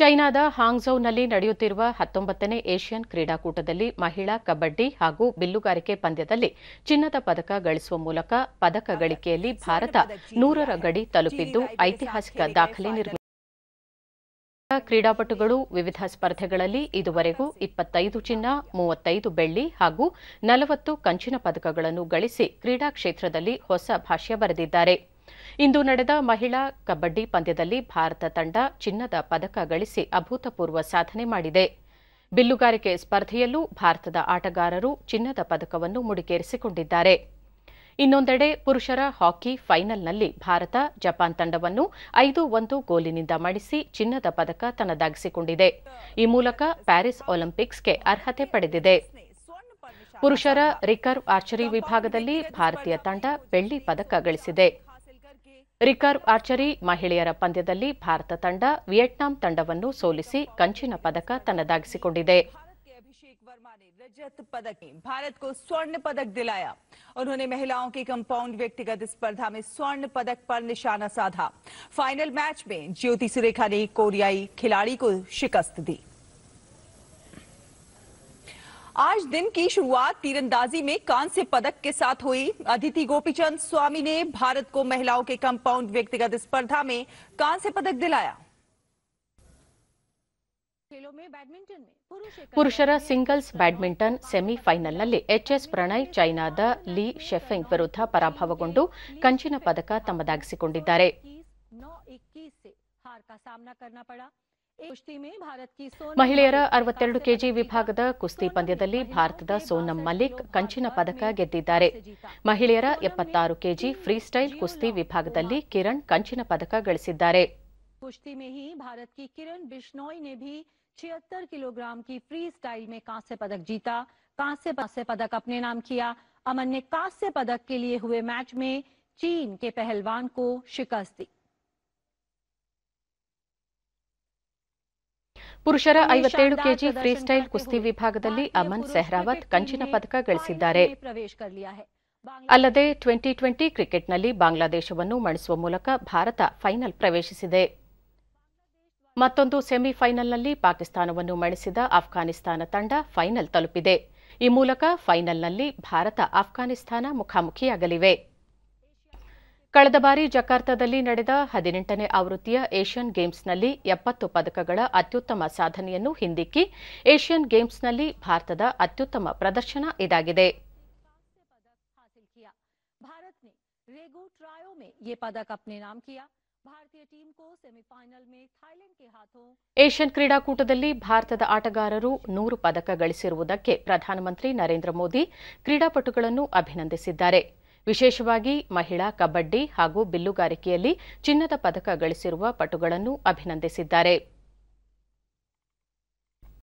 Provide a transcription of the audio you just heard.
ಚೈನಾದ ಹಾಂಗ್ಝೌನಲ್ಲಿ ನಡೆಯುತ್ತಿರುವ ಹತ್ತೊಂಬತ್ತನೇ ಏಷ್ಯನ್ ಕ್ರೀಡಾಕೂಟದಲ್ಲಿ ಮಹಿಳಾ ಕಬಡ್ಡಿ ಹಾಗೂ ಬಿಲ್ಲುಗಾರಿಕೆ ಪಂದ್ಯದಲ್ಲಿ ಚಿನ್ನದ ಪದಕ ಗಳಿಸುವ ಮೂಲಕ ಪದಕ ಗಳಿಕೆಯಲ್ಲಿ ಭಾರತ ನೂರರ ಗಡಿ ತಲುಪಿದ್ದು ಐತಿಹಾಸಿಕ ದಾಖಲೆ ನಿರ್ಮಿಸಿದೆ ಕ್ರೀಡಾಪಟುಗಳು ವಿವಿಧ ಸ್ಪರ್ಧೆಗಳಲ್ಲಿ ಇದುವರೆಗೂ ಇಪ್ಪತ್ತೈದು ಚಿನ್ನ ಮೂವತ್ತೈದು ಬೆಳ್ಳಿ ಹಾಗೂ ನಲವತ್ತು ಕಂಚಿನ ಪದಕಗಳನ್ನು ಗಳಿಸಿ ಕ್ರೀಡಾ ಕ್ಷೇತ್ರದಲ್ಲಿ ಹೊಸ ಭಾಷ್ಯ ಬರೆದಿದ್ದಾರೆ ಇಂದು ನಡೆದ ಮಹಿಳಾ ಕಬಡ್ಡಿ ಪಂದ್ಯದಲ್ಲಿ ಭಾರತ ತಂಡ ಚಿನ್ನದ ಪದಕ ಗಳಿಸಿ ಅಭೂತಪೂರ್ವ ಸಾಧನೆ ಮಾಡಿದೆ ಬಿಲ್ಲುಗಾರಿಕೆ ಸ್ಪರ್ಧೆಯಲ್ಲೂ ಭಾರತದ ಆಟಗಾರರು ಚಿನ್ನದ ಪದಕವನ್ನು ಮುಡಿಗೇರಿಸಿಕೊಂಡಿದ್ದಾರೆ ಇನ್ನೊಂದೆಡೆ ಪುರುಷರ ಹಾಕಿ ಫೈನಲ್ನಲ್ಲಿ ಭಾರತ ಜಪಾನ್ ತಂಡವನ್ನು ಐದು ಒಂದು ಗೋಲಿನಿಂದ ಮಣಿಸಿ ಚಿನ್ನದ ಪದಕ ತನ್ನದಾಗಿಸಿಕೊಂಡಿದೆ ಈ ಮೂಲಕ ಪ್ಯಾರಿಸ್ ಒಲಿಂಪಿಕ್ಸ್ಗೆ ಅರ್ಹತೆ ಪಡೆದಿದೆ ಪುರುಷರ ರಿಕರ್ವ್ ಆರ್ಚರಿ ವಿಭಾಗದಲ್ಲಿ ಭಾರತೀಯ ತಂಡ ಬೆಳ್ಳಿ ಪದಕ ಗಳಿಸಿದೆ रिकर्व आर्चरी ಮಹಿಳೆಯರ ಪಂದ್ಯದಲ್ಲಿ भारत ತಂಡ ವಿಯೆಟ್ನಾಂ ತಂಡವನ್ನು पदक ಕಂಚಿನ अभिषेक वर्मा ने रजत पदक में भारत को स्वर्ण पदक दिलाया उन्होंने महिलाओं के कंपाउंड व्यक्तिगत स्पर्धा में स्वर्ण पदक पर निशाना साधा फाइनल मैच में ज्योति सुरेखा ने कोरियाई खिलाड़ी को शिकस्त दी आज दिन की शुरुआत तीरंदाजी में कांस्य पदक के साथ हुई अदिति गोपीचंद स्वामी ने भारत को महिलाओं के कंपाउंड व्यक्तिगत स्पर्धा में कांस्य पदक दिलाया ಪುರುಷರ ಸಿಂಗಲ್ಸ್ ಬ್ಯಾಡ್ಮಿಂಟನ್ ಸೆಮಿಫೈನಲ್ನಲ್ಲಿ ಎಚ್ಎಸ್ ಪ್ರಣಯ್ ಚೈನಾದ ಲೀ ಶೆಫೆಂಗ್ ವಿರುದ್ಧ ಪರಾಭವಗೊಂಡು ಕಂಚಿನ ಪದಕ ತಮ್ಮದಾಗಿಸಿಕೊಂಡಿದ್ದಾರೆ महिर अरवे केजि विभाग कुस्ति पंद्य भारत सोनम मलिक कंची पदक ऐद्ध महिर एजि फ्री स्टैल कुस्ति विभाग किरण कंची पदक ऐसे कुश्ती में ही भारत की किरण बिश्नोई ने भी छिहत्तर किलोग्राम की फ्री स्टाइल में कांस्य पदक जीता कांस्य पांस्य पदक अपने नाम किया अमन ने कांस्य पदक के लिए हुए मैच में चीन के पहलवान को शिकस्त दी ಪುರುಷರ ಐವತ್ತೇಳು ಕೆಜಿ ಫ್ರೀ ಸ್ಟೈಲ್ ಕುಸ್ತಿ ವಿಭಾಗದಲ್ಲಿ ಅಮನ್ ಸೆಹ್ರಾವತ್ ಕಂಚಿನ ಪದಕ ಗಳಿಸಿದ್ದಾರೆ ಅಲ್ಲದೆ ಟ್ವೆಂಟಿ ಟ್ವೆಂಟಿ ಕ್ರಿಕೆಟ್ನಲ್ಲಿ ಬಾಂಗ್ಲಾದೇಶವನ್ನು ಮಣಿಸುವ ಮೂಲಕ ಭಾರತ ಫೈನಲ್ ಪ್ರವೇಶಿಸಿದೆ ಮತ್ತೊಂದು ಸೆಮಿಫೈನಲ್ನಲ್ಲಿ ಪಾಕಿಸ್ತಾನವನ್ನು ಮಣಿಸಿದ ಅಫ್ಘಾನಿಸ್ತಾನ ತಂಡ ಫೈನಲ್ ತಲುಪಿದೆ ಈ ಮೂಲಕ ಫೈನಲ್ನಲ್ಲಿ ಭಾರತ ಅಫ್ಘಾನಿಸ್ತಾನ ಮುಖಾಮುಖಿಯಾಗಲಿವೆ ಕಳೆದ ಬಾರಿ ಜಕಾರ್ತಾದಲ್ಲಿ ನಡೆದ ಹದಿನೆಂಟನೇ ಆವೃತ್ತಿಯ ಏಷ್ಯನ್ ಗೇಮ್ಸ್ನಲ್ಲಿ ಎಪ್ಪತ್ತು ಪದಕಗಳ ಅತ್ಯುತ್ತಮ ಸಾಧನೆಯನ್ನು ಹಿಂದಿಕ್ಕಿ ಏಷ್ಯನ್ ಗೇಮ್ಸ್ನಲ್ಲಿ ಭಾರತದ ಅತ್ಯುತ್ತಮ ಪ್ರದರ್ಶನ ಇದಾಗಿದೆ ಏಷ್ಯನ್ ಕ್ರೀಡಾಕೂಟದಲ್ಲಿ ಭಾರತದ ಆಟಗಾರರು ನೂರು ಪದಕ ಗಳಿಸಿರುವುದಕ್ಕೆ ಪ್ರಧಾನಮಂತ್ರಿ ನರೇಂದ್ರ ಮೋದಿ ಕ್ರೀಡಾಪಟುಗಳನ್ನು ಅಭಿನಂದಿಸಿದ್ದಾರೆ ವಿಶೇಷವಾಗಿ ಮಹಿಳಾ ಕಬಡ್ಡಿ ಹಾಗೂ ಬಿಲ್ಲುಗಾರಿಕೆಯಲ್ಲಿ ಚಿನ್ನದ ಪದಕ ಗಳಿಸಿರುವ ಪಟುಗಳನ್ನು ಅಭಿನಂದಿಸಿದ್ದಾರೆ